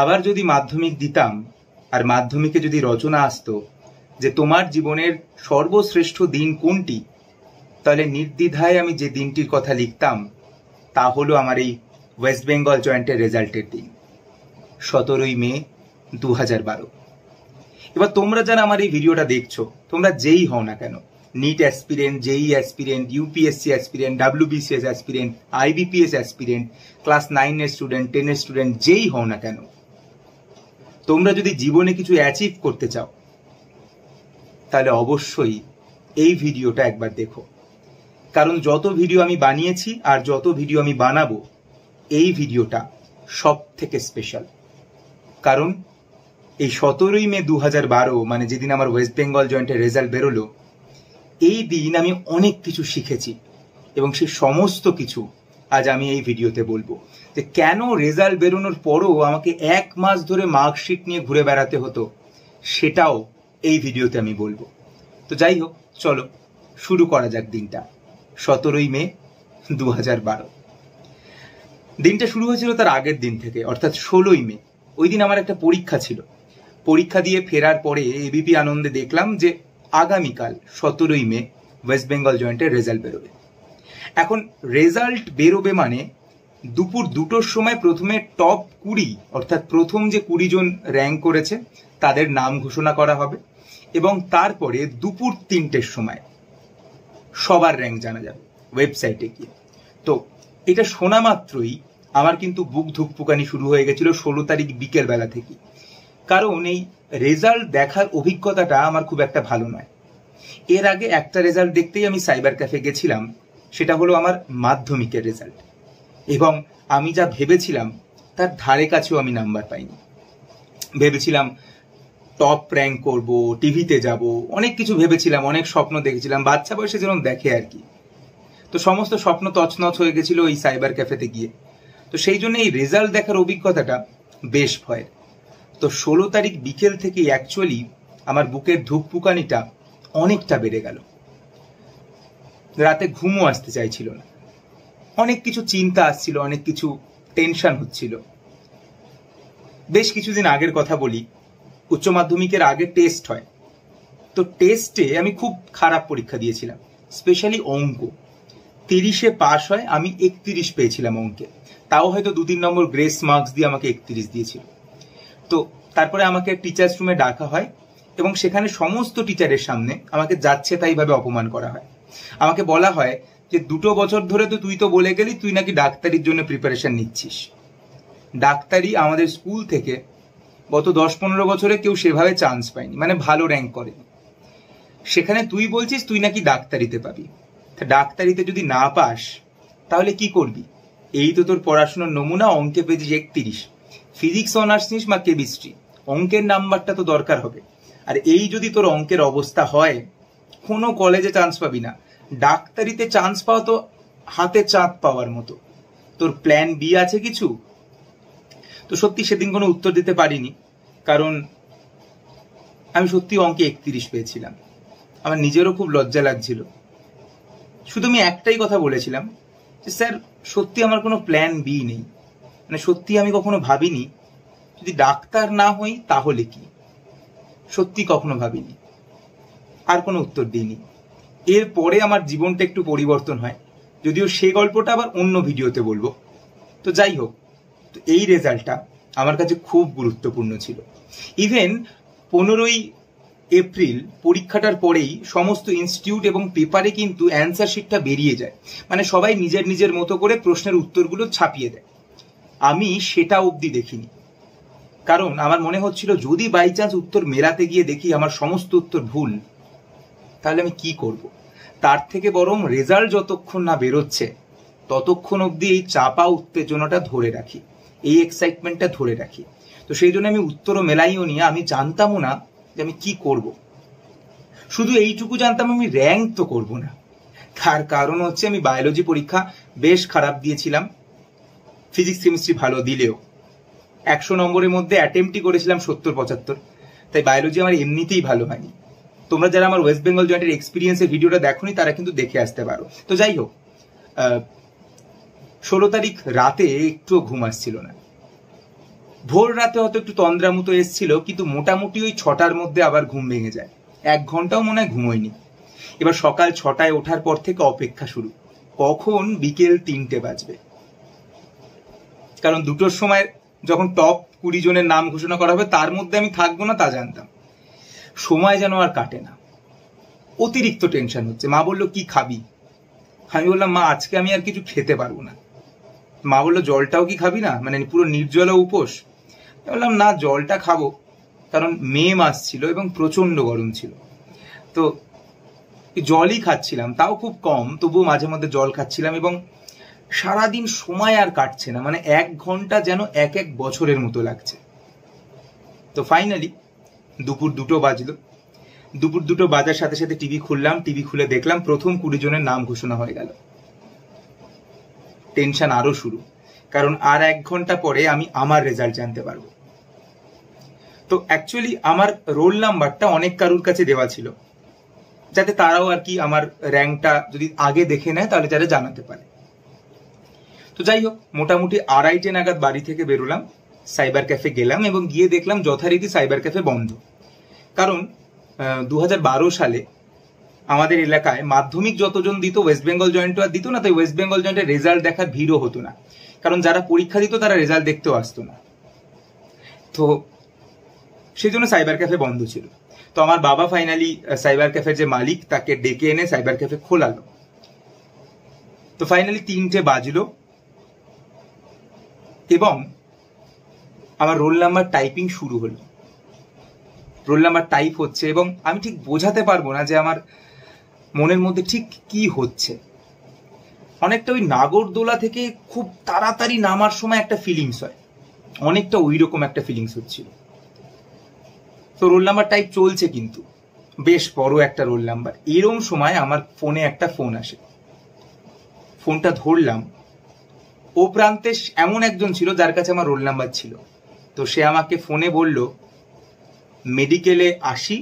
আবার যদি মাধ্যমিক দিতাম আর মাধ্যমিকে যদি রচনা আসতো যে তোমার জীবনের সর্বশ্রেষ্ঠ দিন কোনটি তাহলে নির্দ্বিধায় আমি যে দিনটির কথা লিখতাম তা হলো আমার এই ওয়েস্ট বেঙ্গল জয়েন্টের রেজাল্টের দিন সতেরোই মে দু হাজার বারো এবার তোমরা যারা আমার এই ভিডিওটা দেখছো তোমরা যেই হও না কেন NEET aspirant JEE aspirant UPSC aspirant WBCS aspirant IBPS aspirant class নাইনের স্টুডেন্ট টেনের স্টুডেন্ট যেই হও না কেন তোমরা যদি জীবনে কিছু অ্যাচিভ করতে চাও তাহলে অবশ্যই এই ভিডিওটা একবার দেখো কারণ যত ভিডিও আমি বানিয়েছি আর যত ভিডিও আমি বানাবো এই ভিডিওটা সব থেকে স্পেশাল কারণ এই সতেরোই মে দু হাজার বারো মানে যেদিন আমার ওয়েস্ট বেঙ্গল জয়েন্টের রেজাল্ট বেরোলো এই দিন আমি অনেক কিছু শিখেছি এবং সেই সমস্ত কিছু আজ আমি এই ভিডিওতে বলবো যে কেন রেজাল্ট বেরোনোর পরও আমাকে এক মাস ধরে মার্কশিট নিয়ে ঘুরে বেড়াতে হতো সেটাও এই ভিডিওতে আমি বলবো তো যাই হোক চলো শুরু করা যাক দিনটা সতেরোই মে দু বারো দিনটা শুরু হয়েছিল তার আগের দিন থেকে অর্থাৎ ষোলোই মে ওই দিন আমার একটা পরীক্ষা ছিল পরীক্ষা দিয়ে ফেরার পরে এবিপি আনন্দে দেখলাম যে আগামীকাল সতেরোই মে ওয়েস্ট বেঙ্গল জয়েন্টের রেজাল্ট বেরোবে এখন রেজাল্ট বেরোবে মানে দুপুর দুটোর সময় প্রথমে টপ কুড়ি অর্থাৎ প্রথম যে কুড়ি জন র্যাঙ্ক করেছে তাদের নাম ঘোষণা করা হবে এবং তারপরে দুপুর তিনটের সময় সবার র্যাঙ্ক জানা যাবে ওয়েবসাইটে গিয়ে তো এটা শোনা মাত্রই আমার কিন্তু বুক ধুকপুকানি শুরু হয়ে গেছিল ষোলো তারিখ বিকেলবেলা থেকে কারণ এই রেজাল্ট দেখার অভিজ্ঞতাটা আমার খুব একটা ভালো নয় এর আগে একটা রেজাল্ট দেখতেই আমি সাইবার ক্যাফে গেছিলাম সেটা হলো আমার মাধ্যমিকের রেজাল্ট এবং আমি যা ভেবেছিলাম তার ধারে কাছেও আমি নাম্বার পাইনি ভেবেছিলাম টপ র্যাঙ্ক করব টিভিতে যাব অনেক কিছু ভেবেছিলাম অনেক স্বপ্ন দেখেছিলাম বাচ্চা বয়সে যেরকম দেখে আর কি তো সমস্ত স্বপ্ন তছনছ হয়ে গেছিল এই সাইবার ক্যাফেতে গিয়ে তো সেই জন্য এই রেজাল্ট দেখার অভিজ্ঞতাটা বেশ ভয়ের তো ষোলো তারিখ বিকেল থেকে অ্যাকচুয়ালি আমার বুকের পুকানিটা অনেকটা বেড়ে গেল রাতে ঘুমও আসতে চাইছিল না অনেক কিছু চিন্তা আসছিল অনেক কিছু টেনশন হচ্ছিল বেশ কিছুদিন আগের কথা বলি উচ্চ মাধ্যমিকের আগে টেস্ট হয় তো টেস্টে আমি খুব খারাপ পরীক্ষা দিয়েছিলাম স্পেশালি অঙ্ক তিরিশে পাশ হয় আমি একত্রিশ পেয়েছিলাম অঙ্কে তাও হয়তো দু তিন নম্বর গ্রেস মার্কস দিয়ে আমাকে একত্রিশ দিয়েছিল তো তারপরে আমাকে টিচার্স রুমে ডাকা হয় এবং সেখানে সমস্ত টিচারের সামনে আমাকে যাচ্ছে তাইভাবে অপমান করা হয় আমাকে বলা হয় যে দুটো বছর ধরে তো তুই তো বলে গেলি তুই নাকি ডাক্তারির জন্য প্রিপারেশন নিচ্ছিস ডাক্তারি আমাদের স্কুল থেকে গত দশ পনেরো বছরে কেউ সেভাবে চান্স পায়নি মানে ভালো র্যাঙ্ক করেনি সেখানে তুই বলছিস তুই নাকি ডাক্তারিতে পাবি তা ডাক্তারিতে যদি না পাস তাহলে কি করবি এই তো তোর পড়াশোনার নমুনা অঙ্কে পেয়েছিস একত্রিশ ফিজিক্স অনার্স নিস বা কেমিস্ট্রি অঙ্কের নাম্বারটা তো দরকার হবে আর এই যদি তোর অঙ্কের অবস্থা হয় কোনো কলেজে চান্স পাবি না ডাক্তারিতে চান্স পাওয়া তো হাতে চাঁদ পাওয়ার মতো তোর প্ল্যান বি আছে কিছু তো সত্যি সেদিন কোনো উত্তর দিতে পারিনি কারণ আমি সত্যি অঙ্কে একত্রিশ পেয়েছিলাম আমার নিজেরও খুব লজ্জা লাগছিল শুধু আমি একটাই কথা বলেছিলাম যে স্যার সত্যি আমার কোনো প্ল্যান বি নেই মানে সত্যি আমি কখনো ভাবিনি যদি ডাক্তার না হই তাহলে কি সত্যি কখনো ভাবিনি আর কোনো উত্তর দিইনি এরপরে আমার জীবনটা একটু পরিবর্তন হয় যদিও সে গল্পটা আবার অন্য ভিডিওতে বলবো তো যাই হোক তো এই রেজাল্টটা আমার কাছে খুব গুরুত্বপূর্ণ ছিল ইভেন পনেরোই এপ্রিল পরীক্ষাটার পরেই সমস্ত ইনস্টিটিউট এবং পেপারে কিন্তু অ্যান্সার শিটটা বেরিয়ে যায় মানে সবাই নিজের নিজের মতো করে প্রশ্নের উত্তরগুলো ছাপিয়ে দেয় আমি সেটা অবধি দেখিনি কারণ আমার মনে হচ্ছিল যদি বাই চান্স উত্তর মেলাতে গিয়ে দেখি আমার সমস্ত উত্তর ভুল তাহলে আমি কি করব। তার থেকে বরং রেজাল্ট যতক্ষণ না বেরোচ্ছে ততক্ষণ অবধি এই চাপা উত্তেজনাটা ধরে রাখি এই এক্সাইটমেন্টটা ধরে রাখি তো সেই জন্য আমি উত্তরও মেলাইও নিয়ে আমি জানতামও না যে আমি কি করব। শুধু এইটুকু জানতাম আমি র্যাঙ্ক তো করব না তার কারণ হচ্ছে আমি বায়োলজি পরীক্ষা বেশ খারাপ দিয়েছিলাম ফিজিক্স কেমিস্ট্রি ভালো দিলেও একশো নম্বরের মধ্যে অ্যাটেম্পটি করেছিলাম সত্তর পঁচাত্তর তাই বায়োলজি আমার এমনিতেই ভালো হয়নি তোমরা যারা আমার ওয়েস্ট বেঙ্গল জয়েন্টের এক্সপিরিয়েন্সের ভিডিওটা দেখোনি তারা কিন্তু দেখে আসতে পারো তো যাই হোক ষোলো তারিখ রাতে একটুও ঘুম আসছিল না ভোর রাতে হয়তো একটু তন্দ্রা মতো এসছিল কিন্তু মোটামুটি ওই ছটার মধ্যে আবার ঘুম ভেঙে যায় এক ঘন্টাও মনে হয় ঘুমোয়নি এবার সকাল ছটায় ওঠার পর থেকে অপেক্ষা শুরু কখন বিকেল তিনটে বাজবে কারণ দুটোর সময় যখন টপ কুড়ি জনের নাম ঘোষণা করা হবে তার মধ্যে আমি থাকবো না তা জানতাম সময় যেন আর কাটে না অতিরিক্ত টেনশন হচ্ছে মা বললো কি খাবি আমি বললাম মা আজকে আমি আর কিছু খেতে পারবো না মা বললো জলটাও কি খাবি না মানে পুরো নির্জল উপোস বললাম না জলটা খাবো কারণ মে মাস ছিল এবং প্রচণ্ড গরম ছিল তো জলই খাচ্ছিলাম তাও খুব কম তবুও মাঝে মধ্যে জল খাচ্ছিলাম এবং সারাদিন সময় আর কাটছে না মানে এক ঘন্টা যেন এক এক বছরের মতো লাগছে তো ফাইনালি দুপুর দুটো বাজলো দুপুর দুটো বাজার সাথে সাথে টিভি খুললাম টিভি খুলে দেখলাম প্রথম কুড়ি জনের নাম ঘোষণা হয়ে গেল টেনশন আরও শুরু কারণ আর এক ঘন্টা পরে আমি আমার রেজাল্ট জানতে পারবো তো অ্যাকচুয়ালি আমার রোল নাম্বারটা অনেক কারুর কাছে দেওয়া ছিল যাতে তারাও আর কি আমার র্যাঙ্কটা যদি আগে দেখে নেয় তাহলে যারা জানাতে পারে তো যাই হোক মোটামুটি আড়াইটে নাগাদ বাড়ি থেকে বেরোলাম সাইবার ক্যাফে গেলাম এবং গিয়ে দেখলাম যথারীতি সাইবার ক্যাফে বন্ধ কারণ দু সালে আমাদের এলাকায় মাধ্যমিক যতজন দিত ওয়েস্ট বেঙ্গল জয়েন্ট আর দিত না তাই ওয়েস্ট বেঙ্গল জয়েন্টের রেজাল্ট দেখার ভিড়ও হতো না কারণ যারা পরীক্ষা দিত তারা রেজাল্ট দেখতেও আসতো না তো সেই জন্য সাইবার ক্যাফে বন্ধ ছিল তো আমার বাবা ফাইনালি সাইবার ক্যাফের যে মালিক তাকে ডেকে এনে সাইবার ক্যাফে খোলালো তো ফাইনালি তিনটে বাজলো এবং আমার রোল নাম্বার টাইপিং শুরু হলো রোল নাম্বার টাইপ হচ্ছে এবং আমি ঠিক বোঝাতে পারবো না যে আমার মনের মধ্যে ঠিক কি হচ্ছে অনেকটা ওই নাগরদোলা থেকে খুব তাড়াতাড়ি নামার সময় একটা ফিলিংস হয় অনেকটা ওই রকম একটা ফিলিংস হচ্ছিল তো রোল নাম্বার টাইপ চলছে কিন্তু বেশ বড় একটা রোল নাম্বার এরম সময় আমার ফোনে একটা ফোন আসে ফোনটা ধরলাম ও প্রান্তে এমন একজন ছিল যার কাছে আমার রোল নাম্বার ছিল তো সে আমাকে ফোনে বলল মেডিকেলে আশি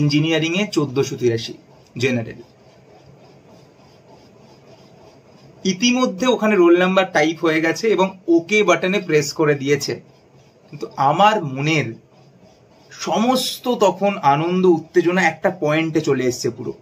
ইঞ্জিনিয়ারিংয়ে চোদ্দশো তিরাশি জেনারেল ইতিমধ্যে ওখানে রোল নাম্বার টাইপ হয়ে গেছে এবং ওকে বাটনে প্রেস করে দিয়েছে কিন্তু আমার মনের সমস্ত তখন আনন্দ উত্তেজনা একটা পয়েন্টে চলে এসছে পুরো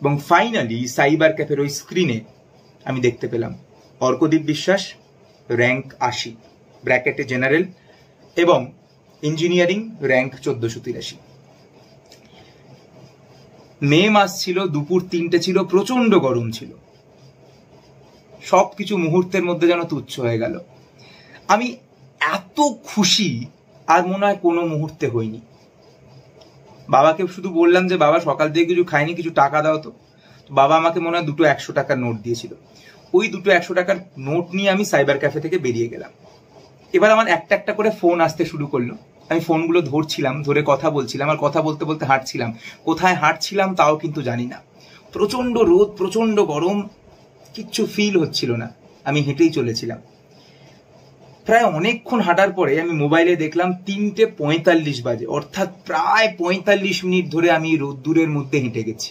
এবং ফাইনালি সাইবার ক্যাফের ওই স্ক্রিনে আমি দেখতে পেলাম অর্কদীপ বিশ্বাস র্যাঙ্ক আশি ব্র্যাকেটে জেনারেল এবং ইঞ্জিনিয়ারিং র্যাঙ্ক চোদ্দশো তিরাশি মে মাস ছিল দুপুর তিনটে ছিল প্রচন্ড গরম ছিল সব কিছু মুহূর্তের মধ্যে যেন তুচ্ছ হয়ে গেল আমি এত খুশি আর মনে হয় কোনো মুহূর্তে হইনি বাবাকে শুধু বললাম যে বাবা সকাল থেকে কিছু খাইনি কিছু টাকা দাও তো বাবা আমাকে মনে হয় দুটো একশো টাকার নোট দিয়েছিল ওই দুটো একশো টাকার নোট নিয়ে আমি সাইবার ক্যাফে থেকে বেরিয়ে গেলাম এবার আমার একটা একটা করে ফোন আসতে শুরু করলো আমি ফোনগুলো ধরছিলাম ধরে কথা বলছিলাম আর কথা বলতে বলতে হাঁটছিলাম কোথায় হাঁটছিলাম তাও কিন্তু জানি না প্রচণ্ড রোদ প্রচণ্ড গরম কিচ্ছু ফিল হচ্ছিল না আমি হেঁটেই চলেছিলাম প্রায় অনেকক্ষণ হাঁটার পরে আমি মোবাইলে দেখলাম তিনটে পঁয়তাল্লিশ বাজে অর্থাৎ প্রায় পঁয়তাল্লিশ মিনিট ধরে আমি রোদ্দুরের মধ্যে হেঁটে গেছি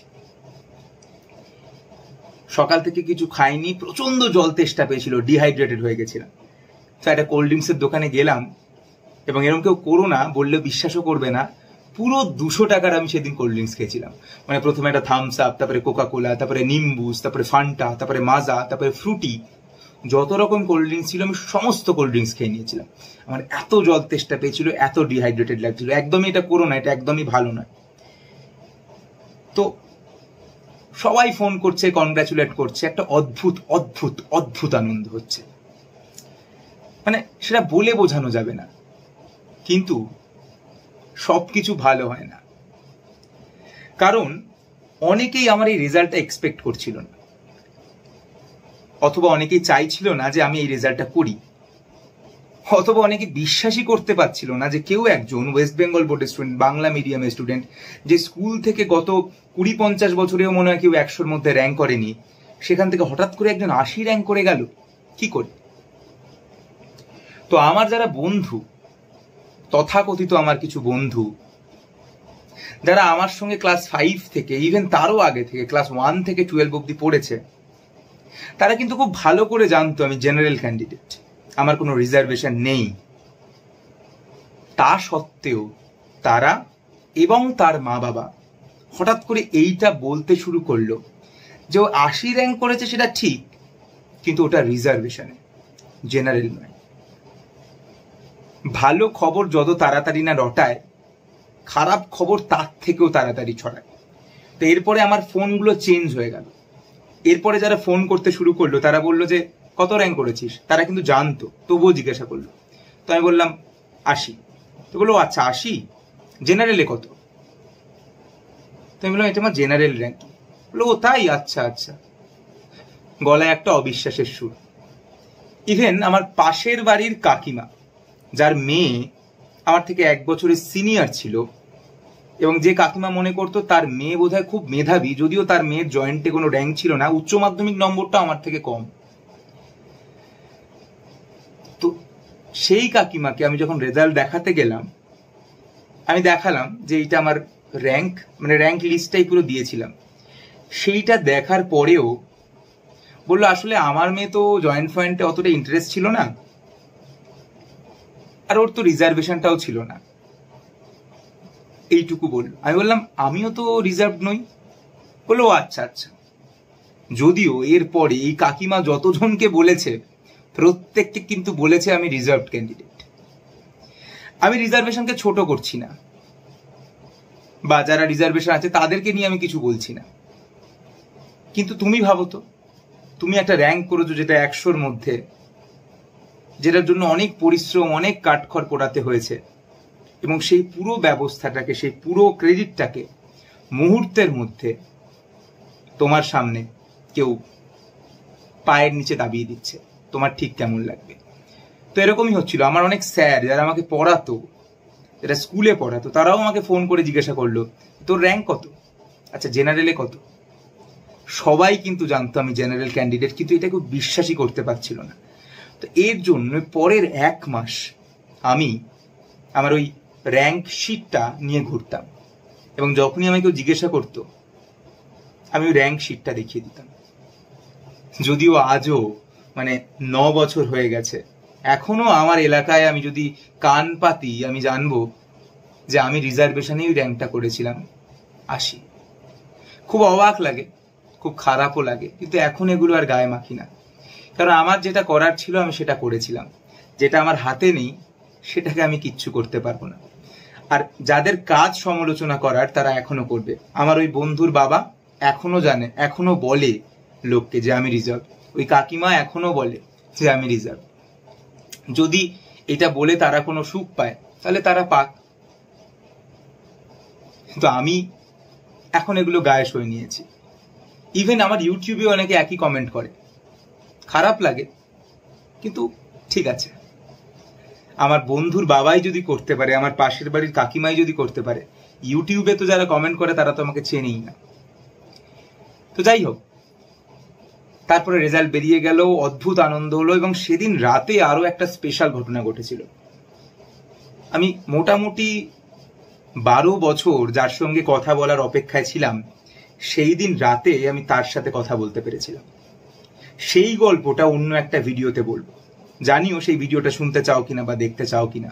সকাল থেকে কিছু খাইনি প্রচন্ড জল তেষ্টা পেয়েছিল ডিহাইড্রেটেড হয়ে গেছিলাম তো একটা কোল্ড ড্রিঙ্কসের দোকানে গেলাম এবং এরকম কেউ করো না বললেও বিশ্বাসও করবে না পুরো দুশো টাকার আমি সেদিন কোল্ড ড্রিঙ্কস খেয়েছিলাম মানে প্রথমে একটা থামস আপ তারপরে কোকা কোলা তারপরে নিম্বুস তারপরে ফান্টা তারপরে মাজা তারপরে ফ্রুটি যত রকম কোল্ড ড্রিঙ্কস ছিল আমি সমস্ত কোল্ড ড্রিঙ্কস খেয়ে নিয়েছিলাম আমার এত জল তেষ্টা পেয়েছিল এত ডিহাইড্রেটেড লাগছিল একদমই এটা করো না এটা একদমই ভালো নয় তো সবাই ফোন করছে কনগ্রাচুলেট করছে একটা অদ্ভুত অদ্ভুত অদ্ভুত আনন্দ হচ্ছে মানে সেটা বলে বোঝানো যাবে না কিন্তু সব কিছু ভালো হয় না কারণ অনেকেই আমার এই রেজাল্টটা এক্সপেক্ট করছিল না অথবা অনেকেই চাইছিল না যে আমি এই রেজাল্টটা করি অথবা অনেকে বিশ্বাসই করতে পারছিল না যে কেউ একজন ওয়েস্ট বেঙ্গল বোর্ডের স্টুডেন্ট বাংলা মিডিয়ামের স্টুডেন্ট যে স্কুল থেকে গত কুড়ি পঞ্চাশ বছরেও মনে হয় কেউ একশোর মধ্যে র্যাঙ্ক করেনি সেখান থেকে হঠাৎ করে একজন আশি র্যাঙ্ক করে গেল কি করে তো আমার যারা বন্ধু তথাকথিত আমার কিছু বন্ধু যারা আমার সঙ্গে ক্লাস ফাইভ থেকে ইভেন তারও আগে থেকে ক্লাস ওয়ান থেকে টুয়েলভ অব্দি পড়েছে তারা কিন্তু খুব ভালো করে জানতো আমি জেনারেল ক্যান্ডিডেট আমার কোনো রিজার্ভেশন নেই তা সত্ত্বেও তারা এবং তার মা বাবা হঠাৎ করে এইটা বলতে শুরু করলো যে ও আশি র্যাঙ্ক করেছে সেটা ঠিক কিন্তু ওটা রিজার্ভেশনে জেনারেল নয় ভালো খবর যত তাড়াতাড়ি না রটায় খারাপ খবর তার থেকেও তাড়াতাড়ি ছড়ায় তো এরপরে আমার ফোনগুলো চেঞ্জ হয়ে গেল এরপরে যারা ফোন করতে শুরু করলো তারা বললো যে কত র্যাঙ্ক করেছিস তারা কিন্তু জানতো তবুও জিজ্ঞাসা করলো তো আমি বললাম আশি তো বললো আচ্ছা আশি জেনারেলে কত তো আমি বললাম এটা আমার জেনারেল র্যাঙ্ক বললো ও তাই আচ্ছা আচ্ছা গলায় একটা অবিশ্বাসের সুর ইভেন আমার পাশের বাড়ির কাকিমা যার মেয়ে আমার থেকে এক বছরের সিনিয়র ছিল এবং যে কাকিমা মনে করতো তার মেয়ে বোধহয় খুব মেধাবী যদিও তার মেয়ের জয়েন্টে কোনো র্যাঙ্ক ছিল না উচ্চ মাধ্যমিক নম্বরটা আমার থেকে কম তো সেই কাকিমাকে আমি যখন রেজাল্ট দেখাতে গেলাম আমি দেখালাম যে এইটা আমার র্যাঙ্ক মানে র্যাঙ্ক লিস্টটাই পুরো দিয়েছিলাম সেইটা দেখার পরেও বললো আসলে আমার মেয়ে তো জয়েন্ট ফয়েন্টে অতটা ইন্টারেস্ট ছিল না আর ওর তো রিজার্ভেশনটাও ছিল না এইটুকু বলল আমি বললাম আমিও তো রিজার্ভ নই বললো আচ্ছা আচ্ছা যদিও এরপরে এই কাকিমা যতজনকে বলেছে প্রত্যেককে কিন্তু বলেছে আমি রিজার্ভ ক্যান্ডিডেট আমি রিজার্ভেশনকে ছোট করছি না বা যারা রিজার্ভেশন আছে তাদেরকে নিয়ে আমি কিছু বলছি না কিন্তু তুমি ভাবো তো তুমি একটা র্যাঙ্ক করেছো যেটা একশোর মধ্যে যেটার জন্য অনেক পরিশ্রম অনেক কাঠখড় পোড়াতে হয়েছে এবং সেই পুরো ব্যবস্থাটাকে সেই পুরো ক্রেডিটটাকে মুহূর্তের মধ্যে তোমার সামনে কেউ পায়ের নিচে দাবিয়ে দিচ্ছে তোমার ঠিক কেমন লাগবে তো এরকমই হচ্ছিল আমার অনেক স্যার যারা আমাকে পড়াতো যারা স্কুলে পড়াতো তারাও আমাকে ফোন করে জিজ্ঞাসা করলো তোর র্যাঙ্ক কত আচ্ছা জেনারেলে কত সবাই কিন্তু জানতো আমি জেনারেল ক্যান্ডিডেট কিন্তু এটা কেউ বিশ্বাসই করতে পারছিল না তো এর জন্য পরের এক মাস আমি আমার ওই র্যাঙ্ক শিটটা নিয়ে ঘুরতাম এবং যখনই আমাকে জিজ্ঞাসা করতো আমি ওই র্যাঙ্ক শিটটা দেখিয়ে দিতাম যদিও আজও মানে ন বছর হয়ে গেছে এখনো আমার এলাকায় আমি যদি কান পাতি আমি জানবো যে আমি রিজার্ভেশনেই র্যাঙ্কটা করেছিলাম আসি খুব অবাক লাগে খুব খারাপও লাগে কিন্তু এখন এগুলো আর গায়ে মাখি না কারণ আমার যেটা করার ছিল আমি সেটা করেছিলাম যেটা আমার হাতে নেই সেটাকে আমি কিচ্ছু করতে পারবো না আর যাদের কাজ সমালোচনা করার তারা এখনো করবে আমার ওই বন্ধুর বাবা এখনো জানে এখনো বলে লোককে যে আমি রিজার্ভ ওই কাকিমা এখনো বলে যে আমি রিজার্ভ যদি এটা বলে তারা কোনো সুখ পায় তাহলে তারা পাক তো আমি এখন এগুলো গায়ে সই নিয়েছি ইভেন আমার ইউটিউবে অনেকে একই কমেন্ট করে খারাপ লাগে কিন্তু ঠিক আছে আমার বন্ধুর বাবাই যদি করতে পারে আমার পাশের বাড়ির কাকিমাই যদি করতে পারে ইউটিউবে তো যারা কমেন্ট করে তারা তো আমাকে চেনেই না তো যাই হোক তারপরে রেজাল্ট বেরিয়ে গেল অদ্ভুত আনন্দ হলো এবং সেদিন রাতে আরও একটা স্পেশাল ঘটনা ঘটেছিল আমি মোটামুটি বারো বছর যার সঙ্গে কথা বলার অপেক্ষায় ছিলাম সেই দিন রাতে আমি তার সাথে কথা বলতে পেরেছিলাম সেই গল্পটা অন্য একটা ভিডিওতে বলবো জানিও সেই ভিডিওটা শুনতে চাও কিনা বা দেখতে চাও কিনা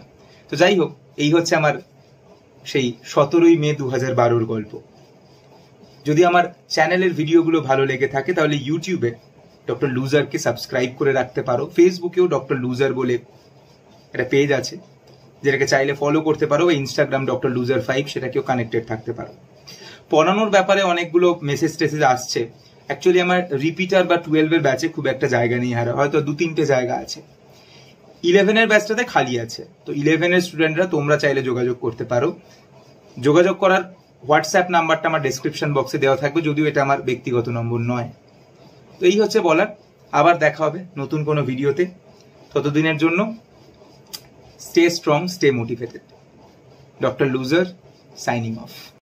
তো যাই হোক এই হচ্ছে আমার সেই সতেরোই মে দু হাজার বারোর গল্প যদি আমার চ্যানেলের ভিডিওগুলো ভালো লেগে থাকে তাহলে ইউটিউবে ডক্টর লুজারকে সাবস্ক্রাইব করে রাখতে পারো ফেসবুকেও ডক্টর লুজার বলে একটা পেজ আছে যেটাকে চাইলে ফলো করতে পারো বা ইনস্টাগ্রাম ডক্টর লুজার ফাইভ সেটাকেও কানেক্টেড থাকতে পারো পড়ানোর ব্যাপারে অনেকগুলো মেসেজ টেসেজ আসছে অ্যাকচুয়ালি আমার রিপিটার বা টুয়েলভের ব্যাচে খুব একটা জায়গা নেই আর হয়তো দু তিনটে জায়গা আছে ইলেভেনের ব্যাচটাতে খালি আছে তো ইলেভেনের স্টুডেন্টরা তোমরা চাইলে যোগাযোগ করতে পারো যোগাযোগ করার হোয়াটসঅ্যাপ নাম্বারটা আমার ডেসক্রিপশন বক্সে দেওয়া থাকবে যদিও এটা আমার ব্যক্তিগত নম্বর নয় তো এই হচ্ছে বলার আবার দেখা হবে নতুন কোনো ভিডিওতে ততদিনের জন্য stay strong stay motivated doctor loser signing of